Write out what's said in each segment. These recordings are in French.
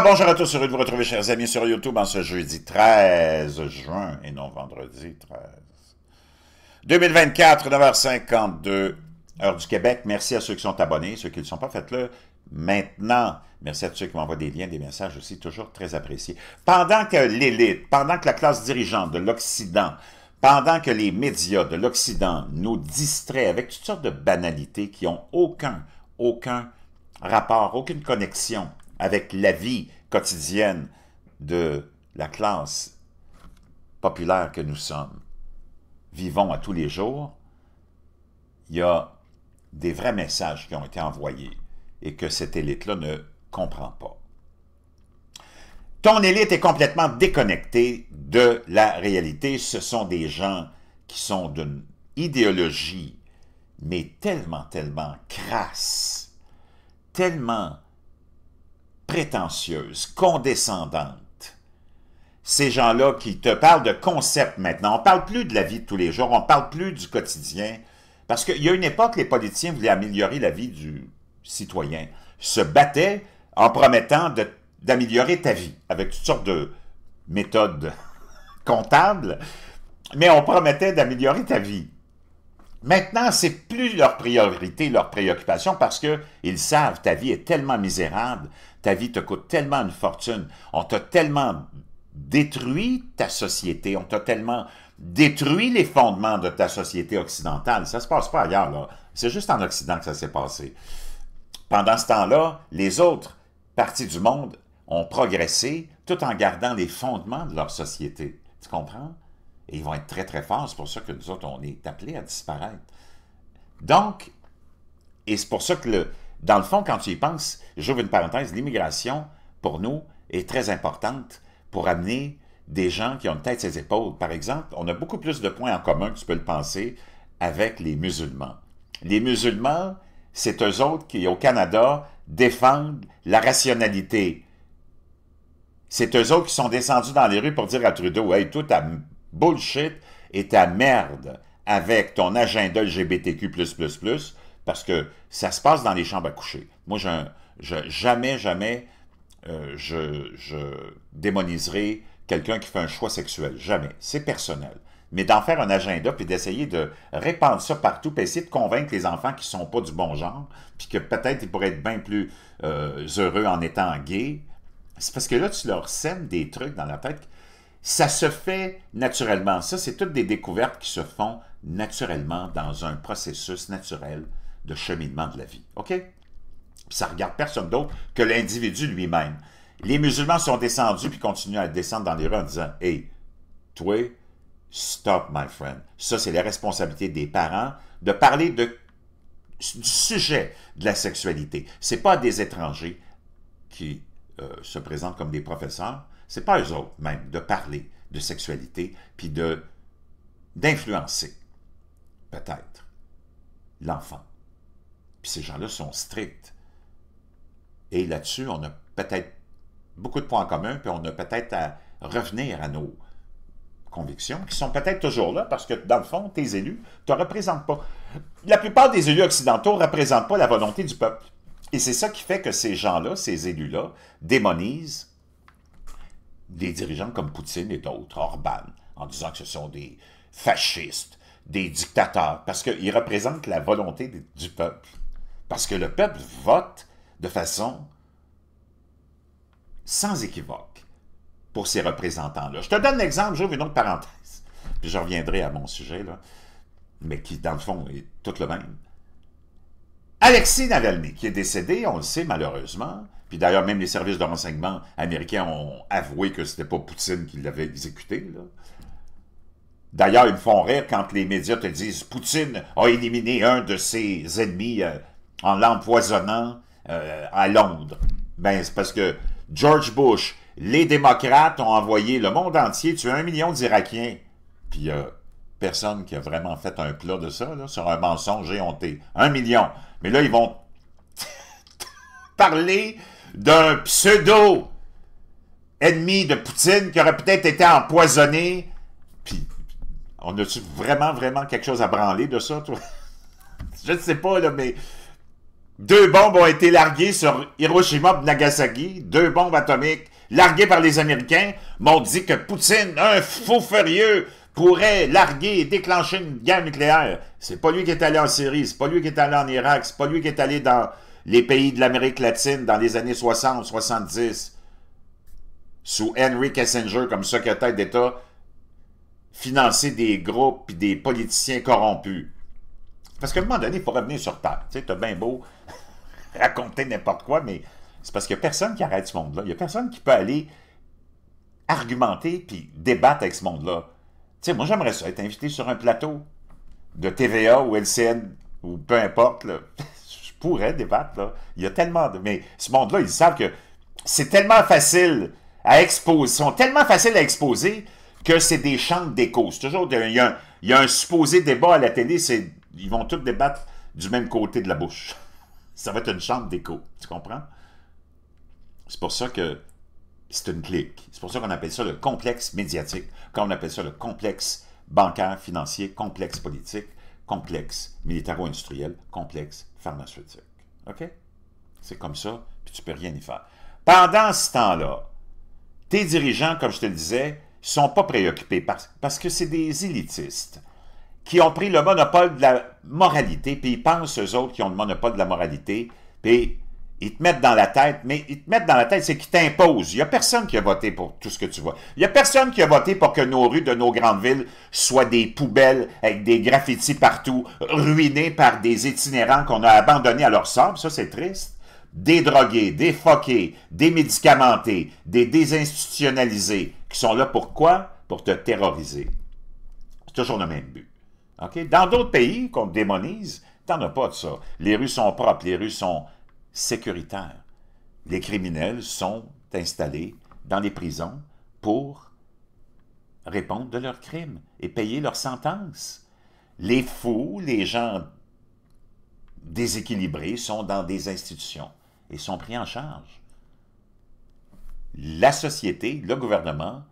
Ah, bonjour à tous, heureux de vous retrouver, chers amis, sur YouTube en ce jeudi 13 juin, et non vendredi 13. 2024, 9h52, heure du Québec. Merci à ceux qui sont abonnés, ceux qui ne sont pas, faites-le maintenant. Merci à tous ceux qui m'envoient des liens, des messages aussi, toujours très appréciés. Pendant que l'élite, pendant que la classe dirigeante de l'Occident, pendant que les médias de l'Occident nous distraient avec toutes sortes de banalités qui n'ont aucun, aucun rapport, aucune connexion avec la vie quotidienne de la classe populaire que nous sommes, vivons à tous les jours, il y a des vrais messages qui ont été envoyés et que cette élite-là ne comprend pas. Ton élite est complètement déconnectée de la réalité. Ce sont des gens qui sont d'une idéologie, mais tellement, tellement crasse, tellement prétentieuse, condescendante. Ces gens-là qui te parlent de concepts maintenant, on parle plus de la vie de tous les jours, on ne parle plus du quotidien, parce qu'il y a une époque, les politiciens voulaient améliorer la vie du citoyen, se battaient en promettant d'améliorer ta vie avec toutes sortes de méthodes comptables, mais on promettait d'améliorer ta vie. Maintenant, c'est plus leur priorité, leur préoccupation, parce que ils savent ta vie est tellement misérable ta vie te coûte tellement une fortune. On t'a tellement détruit ta société. On t'a tellement détruit les fondements de ta société occidentale. Ça se passe pas ailleurs, là. C'est juste en Occident que ça s'est passé. Pendant ce temps-là, les autres parties du monde ont progressé tout en gardant les fondements de leur société. Tu comprends? Et ils vont être très, très forts. C'est pour ça que nous autres, on est appelés à disparaître. Donc, et c'est pour ça que le, dans le fond, quand tu y penses, j'ouvre une parenthèse, l'immigration, pour nous, est très importante pour amener des gens qui ont une tête ses épaules. Par exemple, on a beaucoup plus de points en commun, que tu peux le penser, avec les musulmans. Les musulmans, c'est eux autres qui, au Canada, défendent la rationalité. C'est eux autres qui sont descendus dans les rues pour dire à Trudeau, « Hey, tout ta bullshit et ta merde avec ton agenda LGBTQ++, parce que ça se passe dans les chambres à coucher. Moi, je, jamais, jamais, euh, je, je démoniserai quelqu'un qui fait un choix sexuel. Jamais. C'est personnel. Mais d'en faire un agenda, puis d'essayer de répandre ça partout, puis essayer de convaincre les enfants qui ne sont pas du bon genre, puis que peut-être ils pourraient être bien plus euh, heureux en étant gays, c'est parce que là, tu leur sèmes des trucs dans la tête. Ça se fait naturellement. Ça, c'est toutes des découvertes qui se font naturellement dans un processus naturel le cheminement de la vie. OK? Puis ça regarde personne d'autre que l'individu lui-même. Les musulmans sont descendus puis continuent à descendre dans les rues en disant Hey, toi, stop, my friend. Ça, c'est la responsabilité des parents de parler de, du sujet de la sexualité. Ce n'est pas des étrangers qui euh, se présentent comme des professeurs, Ce n'est pas eux autres même de parler de sexualité puis de d'influencer peut-être l'enfant. Puis ces gens-là sont stricts. Et là-dessus, on a peut-être beaucoup de points en commun, puis on a peut-être à revenir à nos convictions, qui sont peut-être toujours là, parce que dans le fond, tes élus ne te représentent pas. La plupart des élus occidentaux ne représentent pas la volonté du peuple. Et c'est ça qui fait que ces gens-là, ces élus-là, démonisent des dirigeants comme Poutine et d'autres, Orban, en disant que ce sont des fascistes, des dictateurs, parce qu'ils représentent la volonté du peuple. Parce que le peuple vote de façon sans équivoque pour ses représentants-là. Je te donne l'exemple, j'ouvre une autre parenthèse, puis je reviendrai à mon sujet, là, mais qui, dans le fond, est tout le même. Alexis Navalny, qui est décédé, on le sait malheureusement, puis d'ailleurs même les services de renseignement américains ont avoué que ce n'était pas Poutine qui l'avait exécuté. D'ailleurs, ils me font rire quand les médias te disent « Poutine a éliminé un de ses ennemis euh, en l'empoisonnant euh, à Londres. Ben, c'est parce que George Bush, les démocrates ont envoyé le monde entier tuer un million d'Irakiens. Puis il euh, a personne qui a vraiment fait un plat de ça, là, sur un mensonge éhonté. Un million. Mais là, ils vont parler d'un pseudo ennemi de Poutine qui aurait peut-être été empoisonné. Puis, on a-tu vraiment, vraiment quelque chose à branler de ça, toi? Je ne sais pas, là, mais deux bombes ont été larguées sur Hiroshima et Nagasaki, deux bombes atomiques larguées par les Américains, m'ont dit que Poutine, un fou furieux, pourrait larguer et déclencher une guerre nucléaire. C'est pas lui qui est allé en Syrie, c'est pas lui qui est allé en Irak, c'est pas lui qui est allé dans les pays de l'Amérique latine dans les années 60-70, sous Henry Kissinger comme secrétaire d'État, financer des groupes et des politiciens corrompus. Parce qu'à un moment donné, il faut revenir sur Terre. Tu sais, t'as bien beau raconter n'importe quoi, mais c'est parce qu'il n'y a personne qui arrête ce monde-là. Il n'y a personne qui peut aller argumenter puis débattre avec ce monde-là. Tu sais, moi, j'aimerais ça être invité sur un plateau de TVA ou LCN ou peu importe. Je pourrais débattre. Là. Il y a tellement de. Mais ce monde-là, ils savent que c'est tellement facile à exposer. Ils sont tellement faciles à exposer que c'est des chambres d'écho. C'est toujours. Il, y a un... il y a un supposé débat à la télé, c'est ils vont tous débattre du même côté de la bouche. Ça va être une chambre d'écho, tu comprends? C'est pour ça que c'est une clique. C'est pour ça qu'on appelle ça le complexe médiatique, quand on appelle ça le complexe bancaire, financier, complexe politique, complexe militaro-industriel, complexe pharmaceutique. OK? C'est comme ça, puis tu peux rien y faire. Pendant ce temps-là, tes dirigeants, comme je te le disais, sont pas préoccupés parce que c'est des élitistes qui ont pris le monopole de la moralité, puis ils pensent, eux autres, qui ont le monopole de la moralité, puis ils te mettent dans la tête, mais ils te mettent dans la tête, c'est qu'ils t'imposent. Il n'y a personne qui a voté pour tout ce que tu vois. Il n'y a personne qui a voté pour que nos rues de nos grandes villes soient des poubelles avec des graffitis partout, ruinées par des itinérants qu'on a abandonnés à leur sort. Ça, c'est triste. Des drogués, des foqués, des médicamentés, des désinstitutionnalisés, qui sont là pour quoi? Pour te terroriser. C'est toujours le même but. Dans d'autres pays qu'on démonise, t'en as pas de ça. Les rues sont propres, les rues sont sécuritaires. Les criminels sont installés dans les prisons pour répondre de leurs crimes et payer leurs sentences. Les fous, les gens déséquilibrés sont dans des institutions et sont pris en charge. La société, le gouvernement,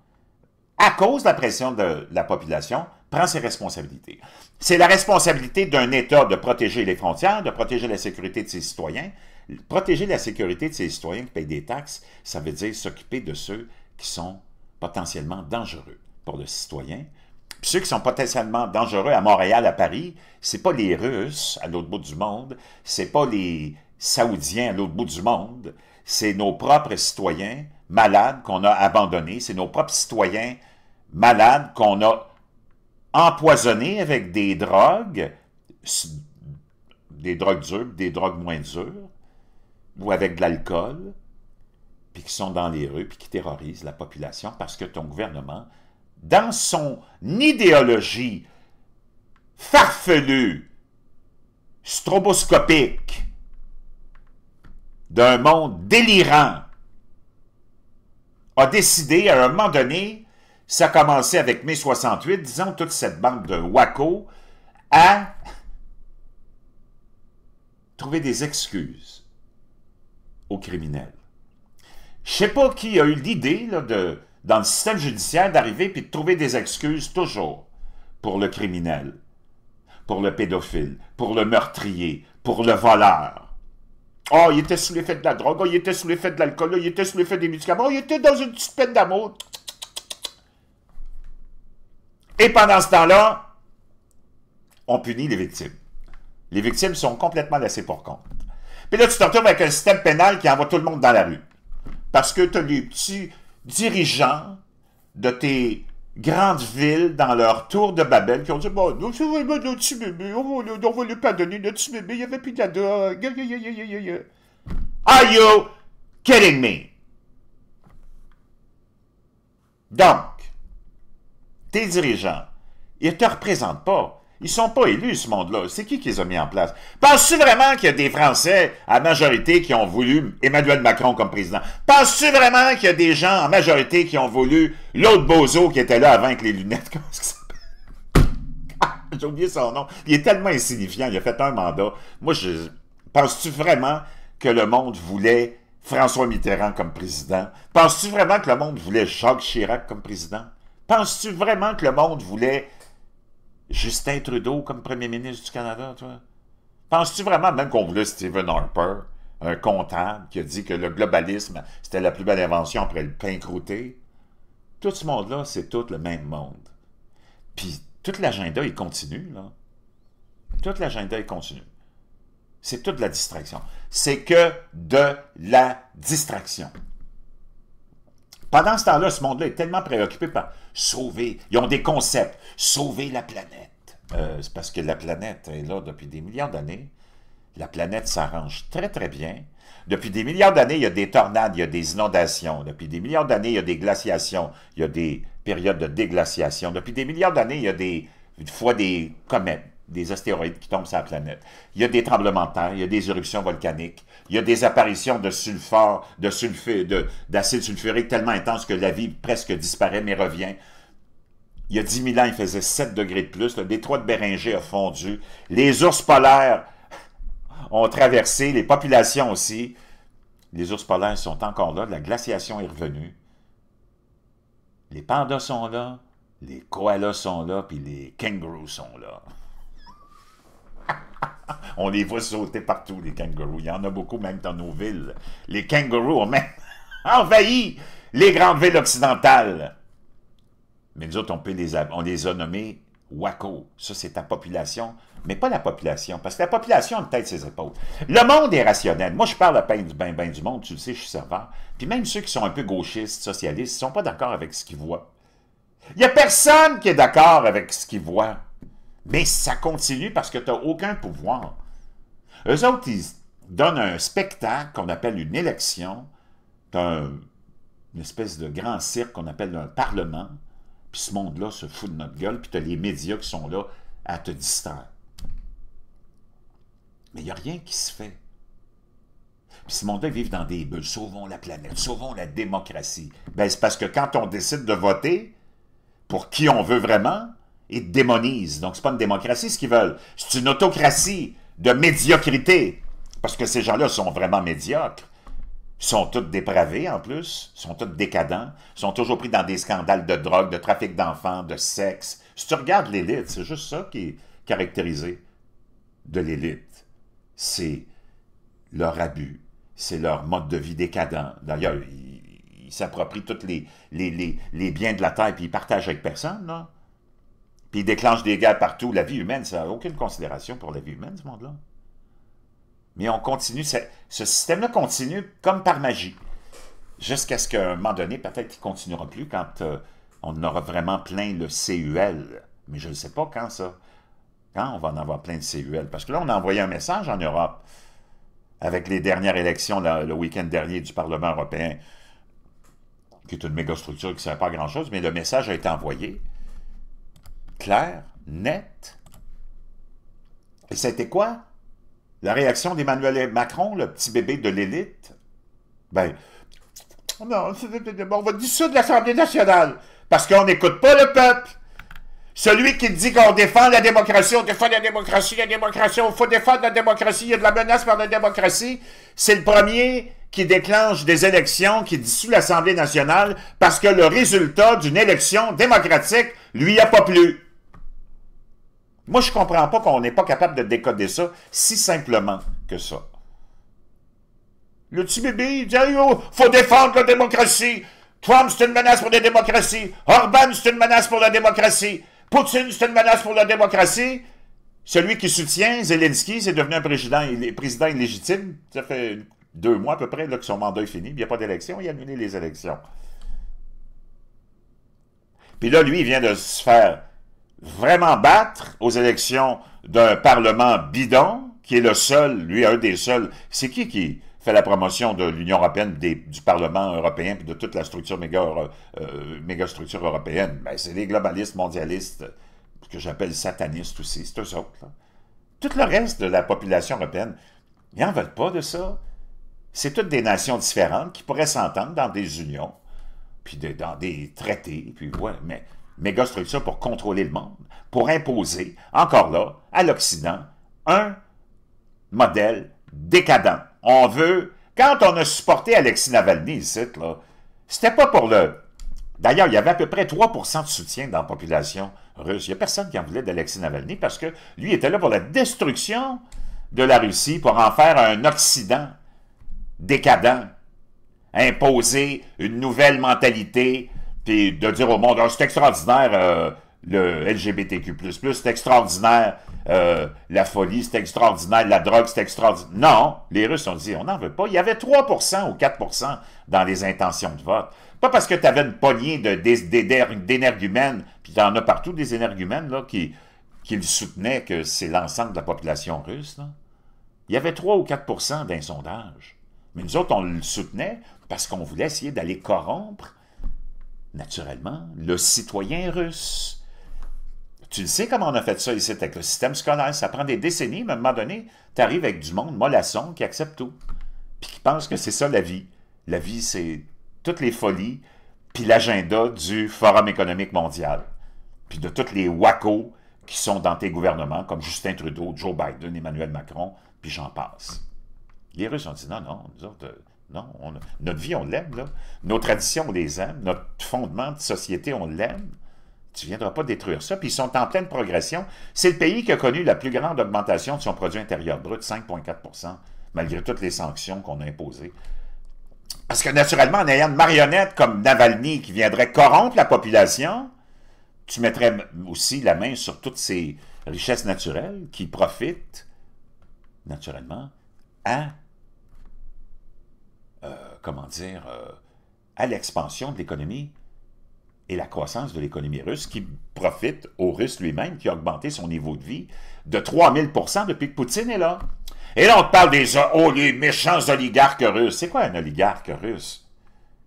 à cause de la pression de la population, prend ses responsabilités. C'est la responsabilité d'un État de protéger les frontières, de protéger la sécurité de ses citoyens. Protéger la sécurité de ses citoyens qui payent des taxes, ça veut dire s'occuper de ceux qui sont potentiellement dangereux pour le citoyen. Puis ceux qui sont potentiellement dangereux à Montréal, à Paris, c'est pas les Russes à l'autre bout du monde, c'est pas les Saoudiens à l'autre bout du monde, c'est nos propres citoyens malades qu'on a abandonnés, c'est nos propres citoyens malades qu'on a empoisonné avec des drogues, des drogues dures, des drogues moins dures, ou avec de l'alcool, puis qui sont dans les rues, puis qui terrorisent la population parce que ton gouvernement, dans son idéologie farfelue, stroboscopique, d'un monde délirant, a décidé à un moment donné ça a commencé avec mai 68, disons, toute cette bande de Waco à trouver des excuses aux criminels. Je sais pas qui a eu l'idée, dans le système judiciaire, d'arriver et de trouver des excuses toujours pour le criminel, pour le pédophile, pour le meurtrier, pour le voleur. Oh, il était sous l'effet de la drogue, ah, il était sous l'effet de l'alcool, ah, il était sous l'effet des médicaments, il était dans une petite peine d'amour. Et pendant ce temps-là, on punit les victimes. Les victimes sont complètement laissées pour compte. Puis là, tu te avec un système pénal qui envoie tout le monde dans la rue. Parce que tu as les petits dirigeants de tes grandes villes dans leur tour de Babel qui ont dit Bon, nous, notre petit bébé, on ne lui pas donner notre petit bébé, il n'y avait plus de Are you kidding me? Donc, tes dirigeants, ils te représentent pas. Ils sont pas élus, ce monde-là. C'est qui qui les a mis en place? Penses-tu vraiment qu'il y a des Français à majorité qui ont voulu Emmanuel Macron comme président? Penses-tu vraiment qu'il y a des gens en majorité qui ont voulu l'autre bozo qui était là avant avec les lunettes? Comment ça s'appelle? J'ai oublié son nom. Il est tellement insignifiant. Il a fait un mandat. Moi, je... Penses-tu vraiment que le monde voulait François Mitterrand comme président? Penses-tu vraiment que le monde voulait Jacques Chirac comme président? Penses-tu vraiment que le monde voulait Justin Trudeau comme premier ministre du Canada, toi? Penses-tu vraiment même qu'on voulait Stephen Harper, un comptable qui a dit que le globalisme, c'était la plus belle invention après le pain croûté? Tout ce monde-là, c'est tout le même monde. Puis tout l'agenda, il continue, là. Toute l'agenda, il continue. C'est toute la distraction. C'est que de la distraction. Pendant ce temps-là, ce monde-là est tellement préoccupé par sauver, ils ont des concepts, sauver la planète. Euh, c'est parce que la planète est là depuis des milliards d'années. La planète s'arrange très, très bien. Depuis des milliards d'années, il y a des tornades, il y a des inondations. Depuis des milliards d'années, il y a des glaciations, il y a des périodes de déglaciation. Depuis des milliards d'années, il y a des, fois des comètes des astéroïdes qui tombent sur la planète. Il y a des tremblements de terre, il y a des éruptions volcaniques, il y a des apparitions de sulfure, de sulfure, d'acide sulfurique tellement intense que la vie presque disparaît mais revient. Il y a 10 000 ans, il faisait 7 degrés de plus. Le détroit de Béringer a fondu. Les ours polaires ont traversé, les populations aussi. Les ours polaires sont encore là, la glaciation est revenue. Les pandas sont là, les koalas sont là, puis les kangourous sont là. on les voit sauter partout, les kangourous. Il y en a beaucoup, même dans nos villes. Les kangourous ont même envahi les grandes villes occidentales. Mais nous autres, on, peut les, on les a nommés Waco. Ça, c'est ta population, mais pas la population, parce que la population a peut-être ses épaules. Le monde est rationnel. Moi, je parle à peine du bain, bain du monde, tu le sais, je suis servant. Puis même ceux qui sont un peu gauchistes, socialistes, ils ne sont pas d'accord avec ce qu'ils voient. Il n'y a personne qui est d'accord avec ce qu'ils voient. Mais ça continue parce que tu n'as aucun pouvoir. Eux autres, ils donnent un spectacle qu'on appelle une élection, Tu un, une espèce de grand cirque qu'on appelle un parlement, puis ce monde-là se fout de notre gueule, puis tu as les médias qui sont là à te distraire. Mais il n'y a rien qui se fait. Puis ce monde-là vit dans des bulles. Sauvons la planète, sauvons la démocratie. Ben, c'est parce que quand on décide de voter pour qui on veut vraiment, et démonisent. Donc, n'est pas une démocratie, ce qu'ils veulent. C'est une autocratie de médiocrité. Parce que ces gens-là sont vraiment médiocres. Ils sont tous dépravés, en plus. Ils sont tous décadents. Ils sont toujours pris dans des scandales de drogue, de trafic d'enfants, de sexe. Si tu regardes l'élite, c'est juste ça qui est caractérisé de l'élite. C'est leur abus. C'est leur mode de vie décadent. D'ailleurs, ils s'approprient tous les, les, biens de la terre puis ils partagent avec personne, là. Puis il déclenche des guerres partout. La vie humaine, ça n'a aucune considération pour la vie humaine, ce monde-là. Mais on continue, ce, système-là continue comme par magie. Jusqu'à ce qu'à un moment donné, peut-être qu'il ne continuera plus quand euh, on aura vraiment plein le CUL. Mais je ne sais pas quand ça. Quand on va en avoir plein de CUL. Parce que là, on a envoyé un message en Europe avec les dernières élections le week-end dernier du Parlement européen, qui est une méga structure qui ne sert pas à grand-chose, mais le message a été envoyé clair, net. Et c'était quoi? La réaction d'Emmanuel Macron, le petit bébé de l'élite? Ben, non, on va dissoudre l'Assemblée nationale parce qu'on n'écoute pas le peuple. Celui qui dit qu'on défend la démocratie, on défend la démocratie, la démocratie, il faut défendre la démocratie, il y a de la menace par la démocratie, c'est le premier qui déclenche des élections, qui dissout l'Assemblée nationale parce que le résultat d'une élection démocratique lui a pas plu. Moi, je ne comprends pas qu'on n'est pas capable de décoder ça si simplement que ça. Le petit bébé, il dit il oh, faut défendre la démocratie. Trump, c'est une menace pour la démocratie. Orban, c'est une menace pour la démocratie. Poutine, c'est une menace pour la démocratie. Celui qui soutient Zelensky, c'est devenu un président, président illégitime. Ça fait deux mois à peu près que son mandat est fini. Il n'y a pas d'élection. Il a annulé les élections. Puis là, lui, il vient de se faire vraiment battre aux élections d'un Parlement bidon, qui est le seul, lui, un des seuls. C'est qui qui fait la promotion de l'Union européenne, du Parlement européen, puis de toute la structure méga, euh, euh, structure européenne? Ben, c'est les globalistes mondialistes, que j'appelle satanistes aussi, c'est eux autres. Tout le reste de la population européenne, ils n'en veulent pas de ça. C'est toutes des nations différentes qui pourraient s'entendre dans des unions, puis dans des traités, puis voilà. Ouais, mais méga pour contrôler le monde, pour imposer, encore là, à l'Occident, un modèle décadent. On veut, quand on a supporté Alexis Navalny là, c'était pas pour le... D'ailleurs, il y avait à peu près 3 de soutien dans la population russe. Il n'y a personne qui en voulait d'Alexis Navalny parce que lui était là pour la destruction de la Russie, pour en faire un Occident décadent, imposer une nouvelle mentalité de dire au monde, ah, c'est extraordinaire euh, le LGBTQ++, c'est extraordinaire euh, la folie, c'est extraordinaire la drogue, c'est extraordinaire. Non, les Russes ont dit, on n'en veut pas. Il y avait 3% ou 4% dans les intentions de vote. Pas parce que tu avais une poignée d'énergumènes, puis tu en as partout des énergumènes qui, qui soutenaient que c'est l'ensemble de la population russe. Il y avait 3 ou 4% d'un sondage. Mais nous autres, on le soutenait parce qu'on voulait essayer d'aller corrompre naturellement, le citoyen russe. Tu le sais comment on a fait ça ici avec le système scolaire. Ça prend des décennies, mais à un moment donné, tu arrives avec du monde mollasson qui accepte tout, puis qui pense que c'est ça la vie. La vie, c'est toutes les folies, puis l'agenda du Forum économique mondial, puis de tous les wacos qui sont dans tes gouvernements, comme Justin Trudeau, Joe Biden, Emmanuel Macron, puis j'en passe. Les Russes ont dit non, non, nous autres, euh, non, notre vie, on l'aime, Nos traditions, on les aime. Notre fondement de société, on l'aime. Tu ne viendras pas détruire ça. Puis ils sont en pleine progression. C'est le pays qui a connu la plus grande augmentation de son produit intérieur brut, 5,4 malgré toutes les sanctions qu'on a imposées. Parce que naturellement, en ayant une marionnette comme Navalny qui viendrait corrompre la population, tu mettrais aussi la main sur toutes ces richesses naturelles qui profitent naturellement à euh, comment dire, euh, à l'expansion de l'économie et la croissance de l'économie russe qui profite au Russe lui-même qui a augmenté son niveau de vie de 3000 depuis que Poutine est là. Et là, on parle des oh, les méchants oligarques russes. C'est quoi un oligarque russe?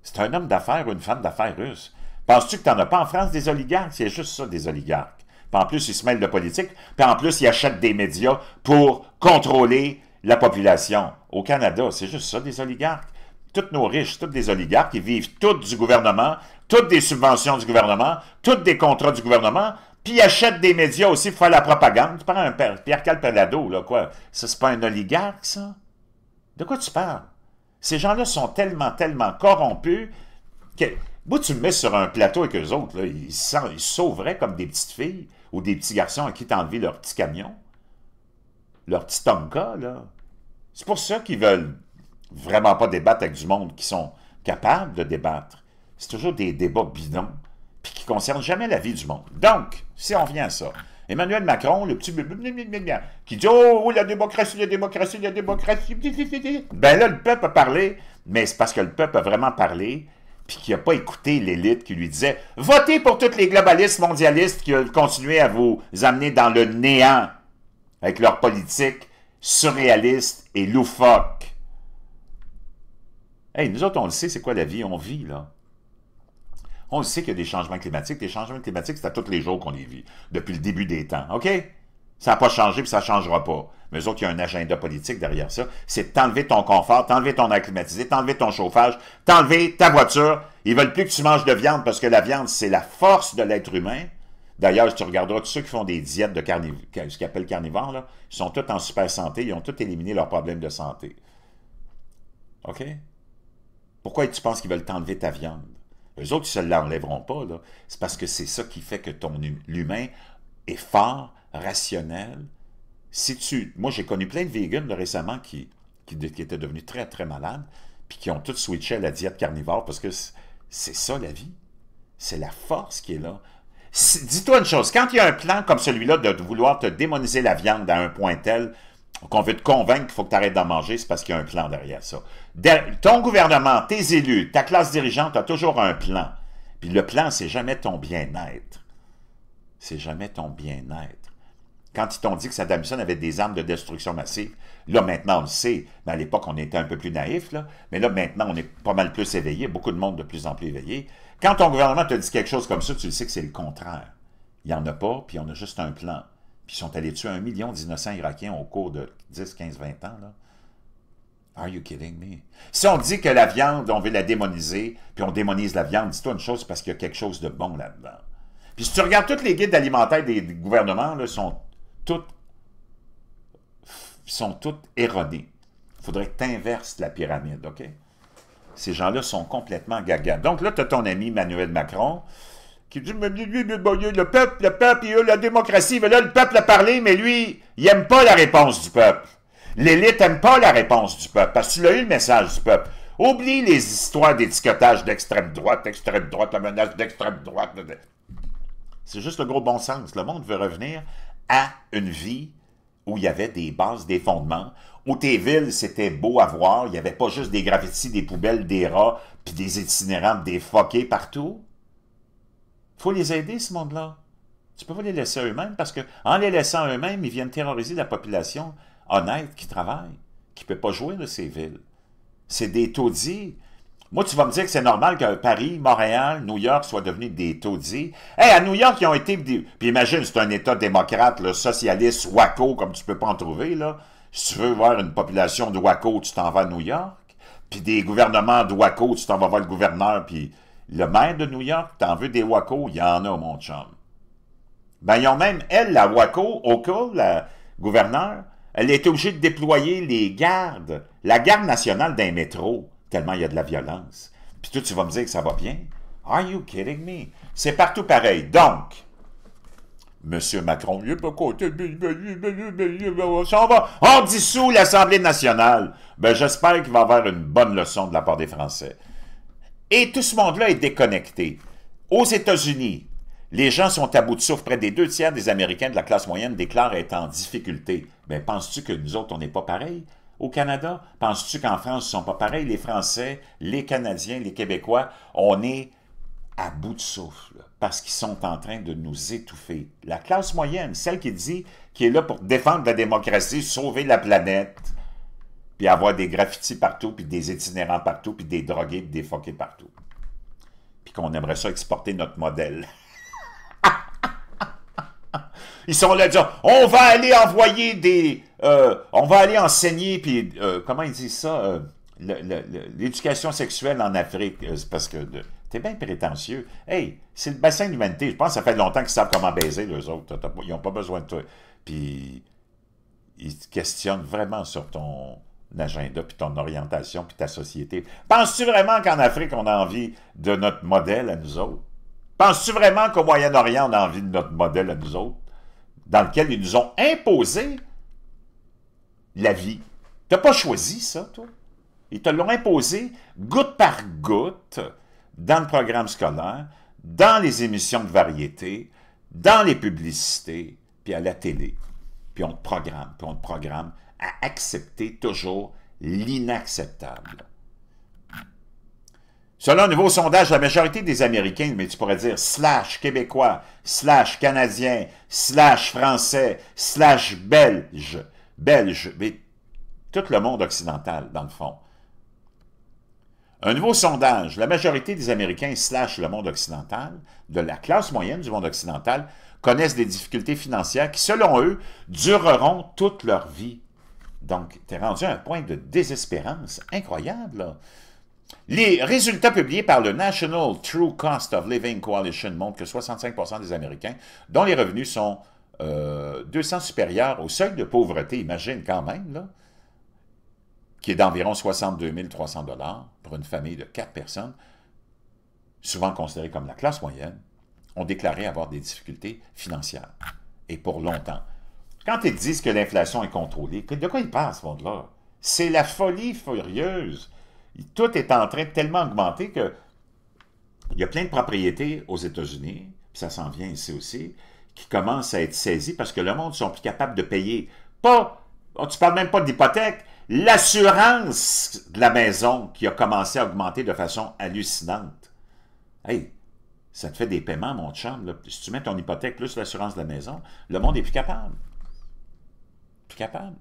C'est un homme d'affaires ou une femme d'affaires russe. Penses-tu que tu n'en as pas en France des oligarques? C'est juste ça, des oligarques. Puis en plus, ils se mêlent de politique, puis en plus, ils achètent des médias pour contrôler la population. Au Canada, c'est juste ça, des oligarques. Tous nos riches, toutes des oligarques, ils vivent toutes du gouvernement, toutes des subventions du gouvernement, toutes des contrats du gouvernement, puis ils achètent des médias aussi pour faire la propagande. Tu parles un Pierre Calpelado, là, quoi. Ça, c'est pas un oligarque, ça? De quoi tu parles? Ces gens-là sont tellement, tellement corrompus que... Moi, tu me mets sur un plateau avec eux autres, là, ils, sauveraient comme des petites filles ou des petits garçons à qui t'enlever leur petit camion, leur petit Tonka, là. C'est pour ça qu'ils veulent vraiment pas débattre avec du monde qui sont capables de débattre. C'est toujours des débats bidons, puis qui ne concernent jamais la vie du monde. Donc, si on vient à ça, Emmanuel Macron, le petit qui dit Oh, la démocratie, la démocratie, la démocratie. Ben là, le peuple a parlé, mais c'est parce que le peuple a vraiment parlé, puis qu'il n'a pas écouté l'élite qui lui disait Votez pour tous les globalistes mondialistes qui continué à vous amener dans le néant avec leur politique surréaliste et loufoque. Hey, nous autres, on le sait, c'est quoi la vie? On vit, là. On le sait qu'il y a des changements climatiques. Les changements climatiques, c'est à tous les jours qu'on les vit, depuis le début des temps. OK? Ça n'a pas changé, puis ça ne changera pas. Mais eux autres, il y a un agenda politique derrière ça. C'est t'enlever ton confort, t'enlever ton air climatisé, t'enlever ton chauffage, t'enlever ta voiture. Ils veulent plus que tu manges de viande parce que la viande, c'est la force de l'être humain. D'ailleurs, si tu regarderas tous ceux qui font des diètes de carniv... ce qu'ils appellent carnivores, là, ils sont tous en super santé, ils ont tous éliminé leurs problèmes de santé. OK? Pourquoi tu penses qu'ils veulent t'enlever ta viande? Les autres, ils ne se l'enlèveront pas. C'est parce que c'est ça qui fait que ton hum, l'humain est fort, rationnel. Si tu, moi, j'ai connu plein de vegans récemment qui, qui, étaient devenus très, très malades, puis qui ont tous switché à la diète carnivore parce que c'est ça la vie. C'est la force qui est là. Dis-toi une chose, quand il y a un plan comme celui-là de vouloir te démoniser la viande à un point tel, on veut te convaincre qu'il faut que tu arrêtes d'en manger, c'est parce qu'il y a un plan derrière ça. ton gouvernement, tes élus, ta classe dirigeante a toujours un plan. Puis le plan, c'est jamais ton bien-être. C'est jamais ton bien-être. Quand ils t'ont dit que Saddam Hussein avait des armes de destruction massive, là maintenant on le sait, mais à l'époque on était un peu plus naïfs, mais là maintenant on est pas mal plus éveillé, beaucoup de monde de plus en plus éveillé. Quand ton gouvernement te dit quelque chose comme ça, tu le sais que c'est le contraire. Il n'y en a pas, puis on a juste un plan qui sont allés tuer un million d'innocents Irakiens au cours de 10, 15, 20 ans, là. Are you kidding me? Si on dit que la viande, on veut la démoniser, puis on démonise la viande, dis-toi une chose, parce qu'il y a quelque chose de bon là-dedans. Puis si tu regardes tous les guides alimentaires des, gouvernements, là, sont toutes sont toutes erronées. Il faudrait que tu inverses la pyramide, OK? Ces gens-là sont complètement gaga. Donc là, tu as ton ami Emmanuel Macron qui dit, lui, le peuple, le peuple, il a eu la démocratie, mais là, le peuple a parlé, mais lui, il n'aime pas la réponse du peuple. L'élite n'aime pas la réponse du peuple, parce qu'il a eu le message du peuple. Oublie les histoires d'étiquetage d'extrême droite, extrême droite, la menace d'extrême droite. C'est juste le gros bon sens. Le monde veut revenir à une vie où il y avait des bases, des fondements, où tes villes, c'était beau à voir, il n'y avait pas juste des graffitis, des poubelles, des rats, puis des itinérants, des foquets partout faut les aider, ce monde-là. Tu peux pas les laisser eux-mêmes parce que en les laissant eux-mêmes, ils viennent terroriser la population honnête qui travaille, qui peut pas jouer de ces villes. C'est des taudis. Moi, tu vas me dire que c'est normal que Paris, Montréal, New York soient devenus des taudis. Hé, à New York, ils ont été... Puis imagine, c'est un État démocrate, le socialiste, waco, comme tu peux pas en trouver, là. Si tu veux voir une population de waco, tu t'en vas à New York. Puis des gouvernements de waco, tu t'en vas voir le gouverneur, puis le maire de New York, t'en veux des WACO? Il y en a, mon chum. Ben, ils ont même, elle, la WACO, au la gouverneure, elle est obligée de déployer les gardes, la garde nationale d'un métro, tellement il y a de la violence. Puis toi, tu vas me dire que ça va bien? Are you kidding me? C'est partout pareil. Donc, Monsieur Macron, il pas côté, on va, on dissout l'Assemblée nationale. Ben, j'espère qu'il va avoir une bonne leçon de la part des Français. Et tout ce monde-là est déconnecté. Aux États-Unis, les gens sont à bout de souffle. Près des deux tiers des Américains de la classe moyenne déclarent être en difficulté. Mais penses-tu que nous autres, on n'est pas pareil au Canada? Penses-tu qu'en France, ils ne sont pas pareils? Les Français, les Canadiens, les Québécois, on est à bout de souffle parce qu'ils sont en train de nous étouffer. La classe moyenne, celle qui dit, qui est là pour défendre la démocratie, sauver la planète, puis avoir des graffitis partout, puis des itinérants partout, puis des drogués, puis des fuckés partout. Puis qu'on aimerait ça exporter notre modèle. Ils sont là dire on va aller envoyer des, euh, on va aller enseigner puis euh, comment ils disent ça, euh, l'éducation sexuelle en Afrique parce que t'es bien prétentieux. Hey, c'est le bassin de l'humanité. Je pense que ça fait longtemps qu'ils savent comment baiser les autres. Ils n'ont pas besoin de toi. Puis ils te questionnent vraiment sur ton l'agenda, puis ton orientation, puis ta société. Penses-tu vraiment qu'en Afrique, on a envie de notre modèle à nous autres? Penses-tu vraiment qu'au Moyen-Orient, on a envie de notre modèle à nous autres, dans lequel ils nous ont imposé la vie? T'as pas choisi ça, toi? Ils te l'ont imposé goutte par goutte dans le programme scolaire, dans les émissions de variété, dans les publicités, puis à la télé. Puis on te programme, puis on te programme, à accepter toujours l'inacceptable. Selon un nouveau sondage, la majorité des Américains, mais tu pourrais dire slash québécois, slash canadien, slash français, slash belge, belge, mais tout le monde occidental, dans le fond. Un nouveau sondage, la majorité des Américains, slash le monde occidental, de la classe moyenne du monde occidental, connaissent des difficultés financières qui, selon eux, dureront toute leur vie. Donc, tu es rendu à un point de désespérance incroyable. Les résultats publiés par le National True Cost of Living Coalition montrent que 65 des Américains dont les revenus sont 200 euh, supérieurs au seuil de pauvreté, imagine quand même, qui est d'environ 62 300 pour une famille de quatre personnes, souvent considérée comme la classe moyenne, ont déclaré avoir des difficultés financières, et pour longtemps. Quand ils disent que l'inflation est contrôlée, de quoi ils parlent, ce monde-là? C'est la folie furieuse. Tout est en train de tellement augmenter que il y a plein de propriétés aux États-Unis, puis ça s'en vient ici aussi, qui commencent à être saisies parce que le monde ne sont plus capables de payer. Pas, oh, tu parles même pas d'hypothèque, l'assurance de la maison qui a commencé à augmenter de façon hallucinante. Hey, ça te fait des paiements, mon chambre. Si tu mets ton hypothèque plus l'assurance de la maison, le monde n'est plus capable capable.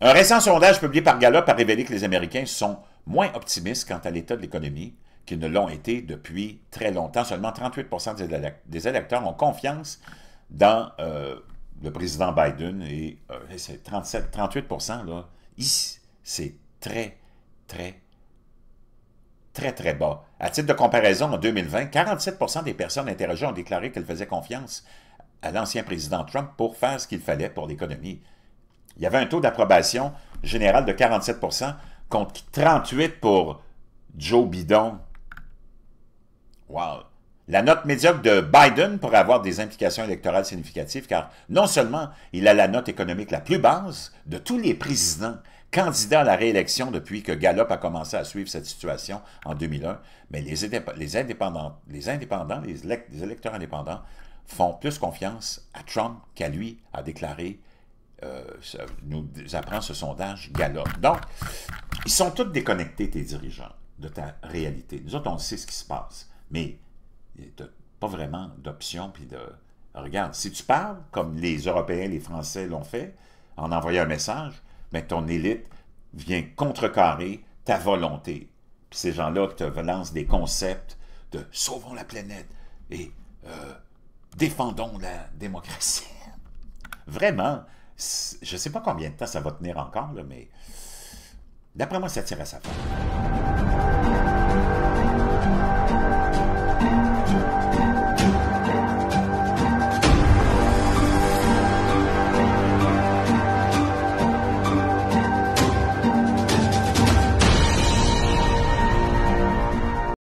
Un récent sondage publié par Gallup a révélé que les Américains sont moins optimistes quant à l'état de l'économie qu'ils ne l'ont été depuis très longtemps. Seulement 38 des électeurs ont confiance dans euh, le président Biden et, 37, euh, 38 là, c'est très, très, très, très bas. À titre de comparaison, en 2020, 47 des personnes interrogées ont déclaré qu'elles faisaient confiance à l'ancien président Trump pour faire ce qu'il fallait pour l'économie. Il y avait un taux d'approbation général de 47 contre 38 pour Joe Bidon. Wow! La note médiocre de Biden pourrait avoir des implications électorales significatives car non seulement il a la note économique la plus basse de tous les présidents candidats à la réélection depuis que Gallup a commencé à suivre cette situation en 2001, mais les, les, indépendants, les, indépendants les électeurs indépendants font plus confiance à Trump qu'à lui, a déclaré, euh, nous apprend ce sondage Gallup. Donc, ils sont tous déconnectés, tes dirigeants, de ta réalité. Nous autres, on sait ce qui se passe, mais tu pas vraiment d'option. Puis de... Regarde, si tu parles, comme les Européens, les Français l'ont fait, en envoyant un message, mais ton élite vient contrecarrer ta volonté. Puis ces gens-là te lancent des concepts de « sauvons la planète » et euh, défendons la démocratie. Vraiment, je ne sais pas combien de temps ça va tenir encore, mais d'après moi, ça tire à sa fin.